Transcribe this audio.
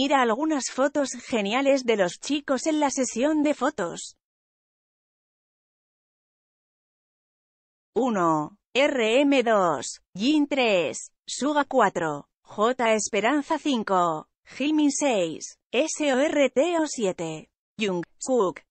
Mira algunas fotos geniales de los chicos en la sesión de fotos. 1. RM2, Jin 3, Suga 4, J Esperanza 5, Jimin 6, SORTO 7, Jung, Cook,